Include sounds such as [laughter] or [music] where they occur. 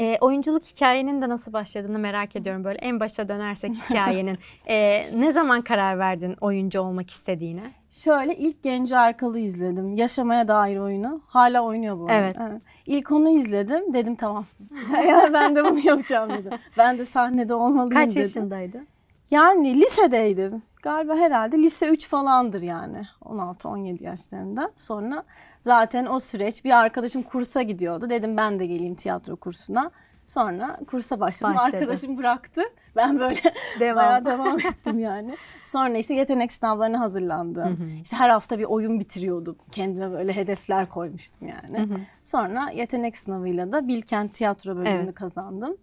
E, oyunculuk hikayenin de nasıl başladığını merak ediyorum. Böyle en başa dönersek [laughs] hikayenin. e, ne zaman karar verdin oyuncu olmak istediğine? Şöyle ilk Genco Erkal'ı izledim. Yaşamaya dair oyunu. Hala oynuyor bu oyunu. Evet. evet. İlk onu izledim. Dedim tamam. [laughs] ben de bunu yapacağım dedim. Ben de sahnede olmalıyım Kaç dedim. Kaç yaşındaydın? Yani lisedeydim galiba herhalde lise 3 falandır yani 16-17 yaşlarında. Sonra zaten o süreç bir arkadaşım kursa gidiyordu. Dedim ben de geleyim tiyatro kursuna. Sonra kursa başladım. Başladı. Arkadaşım bıraktı. Ben böyle [laughs] devam. devam ettim yani. Sonra işte yetenek sınavlarına hazırlandım. Hı hı. İşte her hafta bir oyun bitiriyordum. Kendime böyle hedefler koymuştum yani. Hı hı. Sonra yetenek sınavıyla da Bilkent Tiyatro bölümünü evet. kazandım.